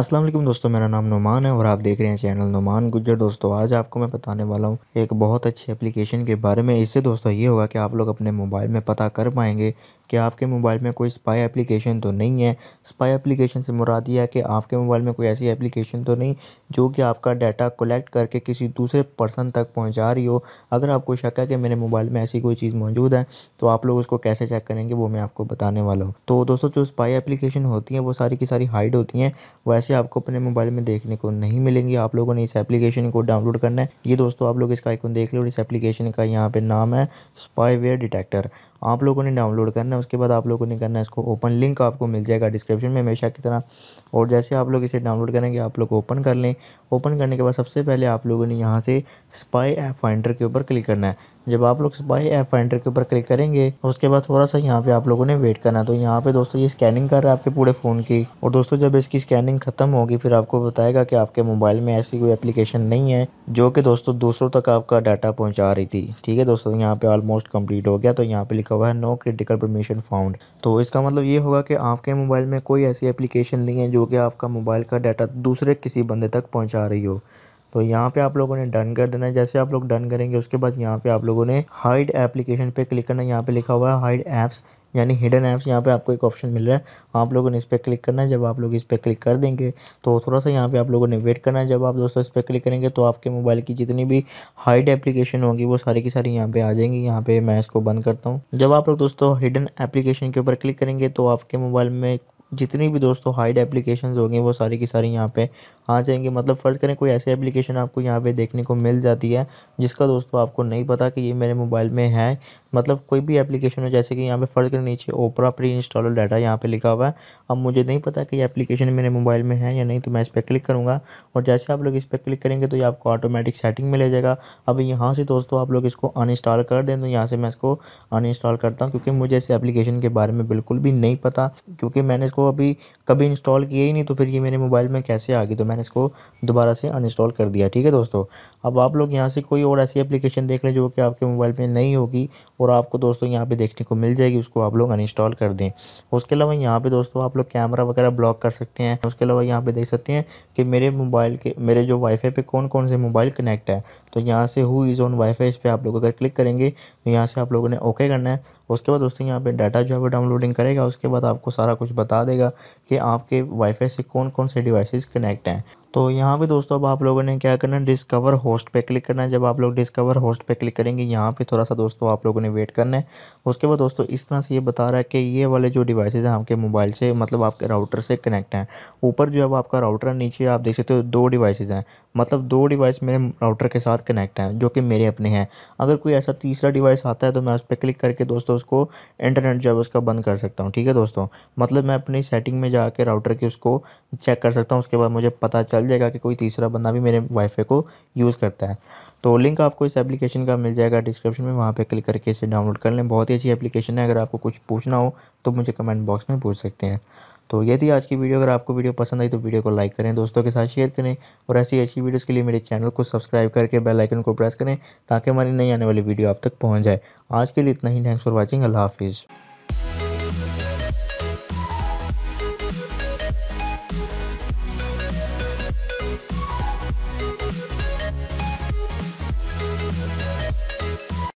अस्सलाम वालेकुम दोस्तों मेरा नाम नुमान है और आप देख रहे हैं चैनल नुमान गुज्जर दोस्तों आज आपको मैं बताने वाला हूँ एक बहुत अच्छी एप्लीकेशन के बारे में इससे दोस्तों ये होगा कि आप लोग अपने मोबाइल में पता कर पाएंगे कि आपके मोबाइल में कोई स्पाई एप्लीकेशन तो नहीं है स्पाई एप्लीकेशन से मुराद यह है कि आपके मोबाइल में कोई ऐसी एप्लीकेशन तो नहीं जो कि आपका डाटा कलेक्ट करके किसी दूसरे पर्सन तक पहुंचा रही हो अगर आपको शक है कि मेरे मोबाइल में ऐसी कोई चीज़ मौजूद है तो आप लोग उसको कैसे चेक करेंगे वो मैं आपको बताने वाला हूँ तो दोस्तों जो स्पाई एप्लीकेशन होती हैं वो सारी की सारी हाइड होती हैं वैसे ऐसे आपको अपने मोबाइल में देखने को नहीं मिलेंगी आप लोगों ने इस एप्लीकेशन को डाउनलोड करना है ये दोस्तों आप लोग इसका आइकन देख लो इस एप्लीकेशन का यहाँ पे नाम है स्पाईवेयर डिटेक्टर आप लोगों ने डाउनलोड करना है उसके बाद आप लोगों ने करना है इसको ओपन लिंक आपको मिल जाएगा डिस्क्रिप्शन में हमेशा की तरह और जैसे आप लोग इसे डाउनलोड करेंगे आप लोग ओपन कर लें ओपन करने के बाद सबसे पहले आप लोगों ने यहाँ से स्पाई ऐप फाइंडर के ऊपर क्लिक करना है जब आप लोग बाई एप फाइंडर के ऊपर क्लिक करेंगे उसके बाद थोड़ा सा यहाँ पे आप लोगों ने वेट करना तो यहाँ पे दोस्तों ये स्कैनिंग कर रहा है आपके पूरे फ़ोन की और दोस्तों जब इसकी स्कैनिंग खत्म होगी फिर आपको बताएगा कि आपके मोबाइल में ऐसी कोई एप्लीकेशन नहीं है जो कि दोस्तों दूसरों तक आपका डाटा पहुँचा रही थी ठीक है दोस्तों यहाँ पे ऑलमोस्ट कम्प्लीट हो गया तो यहाँ पे लिखा हुआ है नो क्रिटिकल परमिशन फाउंड तो इसका मतलब ये होगा कि आपके मोबाइल में कोई ऐसी एप्लीकेशन नहीं है जो कि आपका मोबाइल का डाटा दूसरे किसी बंदे तक पहुँचा रही हो तो यहाँ पे आप लोगों ने डन कर देना है जैसे आप लोग डन करेंगे उसके बाद यहाँ पे आप लोगों ने हाइड एप्लीकेशन पे क्लिक करना है यहाँ पे लिखा हुआ है हाइड ऐप्स यानी हिडन ऐप्स यहाँ पे आपको एक ऑप्शन मिल रहा है आप लोगों ने इस पर क्लिक करना है जब आप लोग इस पर क्लिक कर देंगे तो थोड़ा सा यहाँ पे आप लोगों ने वेट करना है जब आप दोस्तों इस पर क्लिक करेंगे तो आपके मोबाइल की जितनी भी हाइड एप्लीकेशन होगी वो सारी की सारी यहाँ पे आ जाएंगी यहाँ पे मैं इसको बंद करता हूँ जब आप लोग दोस्तों हिडन एप्लीकेशन के ऊपर क्लिक करेंगे तो आपके मोबाइल में जितनी भी दोस्तों हाइड एप्लीकेशन होंगे वो सारी की सारी यहाँ पे आ जाएंगे मतलब फ़र्ज़ करें कोई ऐसी एप्लीकेशन आपको यहाँ पे देखने को मिल जाती है जिसका दोस्तों आपको नहीं पता कि ये मेरे मोबाइल में है मतलब कोई भी एप्लीकेशन हो जैसे कि यहाँ पे फर्ज के नीचे ओपरा प्री इंस्टॉलर डाटा यहाँ पे लिखा हुआ है अब मुझे नहीं पता कि ये एप्लीकेशन मेरे मोबाइल में है या नहीं तो मैं इस पर क्लिक करूँगा और जैसे आप लोग इस पर क्लिक करेंगे तो ये आपको ऑटोमेटिक सेटिंग में ले जाएगा अब यहाँ से दोस्तों आप लोग इसको अन कर दें तो यहाँ से मैं इसको अन करता हूँ क्योंकि मुझे इस एप्लीकेशन के बारे में बिल्कुल भी नहीं पता क्योंकि मैंने इसको अभी कभी इंस्टॉल किया ही नहीं तो फिर ये मेरे मोबाइल में कैसे आ गई तो मैंने इसको दोबारा से अन कर दिया ठीक है दोस्तों अब आप लोग यहाँ से कोई और ऐसी एप्लीकेशन देख लें जो कि आपके मोबाइल में नहीं होगी और आपको दोस्तों यहाँ पे देखने को मिल जाएगी उसको आप लोग अनइंस्टॉल कर दें उसके अलावा यहाँ पे दोस्तों आप लोग कैमरा वगैरह ब्लॉक कर सकते हैं उसके अलावा यहाँ पे देख सकते हैं कि मेरे मोबाइल के मेरे जो वाईफाई पे कौन कौन से मोबाइल कनेक्ट है तो यहाँ से हु इज़ ऑन वाईफाई इस पर आप लोग अगर क्लिक करेंगे तो यहाँ से आप लोगों ने ओके करना है उसके बाद दोस्तों यहाँ पे डाटा जो है वो डाउनलोडिंग करेगा उसके बाद आपको सारा कुछ बता देगा कि आपके वाईफाई से कौन कौन से डिवाइसेस कनेक्ट हैं तो यहाँ पे दोस्तों अब आप लोगों ने क्या करना है डिस्कवर होस्ट पे क्लिक करना है जब आप लोग डिस्कवर होस्ट पे क्लिक करेंगे यहाँ पे थोड़ा सा दोस्तों आप लोगों ने वेट करना है उसके बाद दोस्तों इस तरह से ये बता रहा है कि ये वाले जो डिवाइसेज हैं आपके मोबाइल से मतलब आपके राउटर से कनेक्ट हैं ऊपर जो अब आपका राउटर है नीचे आप देख सकते हो दो डिवाइसेज हैं मतलब दो डिवाइस मेरे राउटर के साथ कनेक्ट हैं जो कि मेरे अपने हैं अगर कोई ऐसा तीसरा डिवाइस आता है तो मैं उस पर क्लिक करके दोस्तों उसको इंटरनेट जो है उसका बंद कर सकता हूँ ठीक है दोस्तों मतलब मैं अपनी सेटिंग में जा कर राउटर की उसको चेक कर सकता हूँ उसके बाद मुझे पता चल जाएगा कि कोई तीसरा बंदा भी मेरे वाईफाई को यूज़ करता है तो लिंक आपको इस एप्लीकेशन का मिल जाएगा डिस्क्रिप्शन में वहाँ पे क्लिक करके इसे डाउनलोड कर लें बहुत ही अच्छी एप्लीकेशन है अगर आपको कुछ पूछना हो तो मुझे कमेंट बॉक्स में पूछ सकते हैं तो ये थी आज की वीडियो अगर आपको वीडियो पसंद आई तो वीडियो को लाइक करें दोस्तों के साथ शेयर करें और ऐसी अच्छी वीडियोस के लिए मेरे चैनल को सब्सक्राइब करके बेल आइकन को प्रेस करें ताकि हमारी नई आने वाली वीडियो आप तक पहुँच जाए आज के लिए इतना ही थैंक्स फॉर वॉचिंग अल्लाह हाफिज़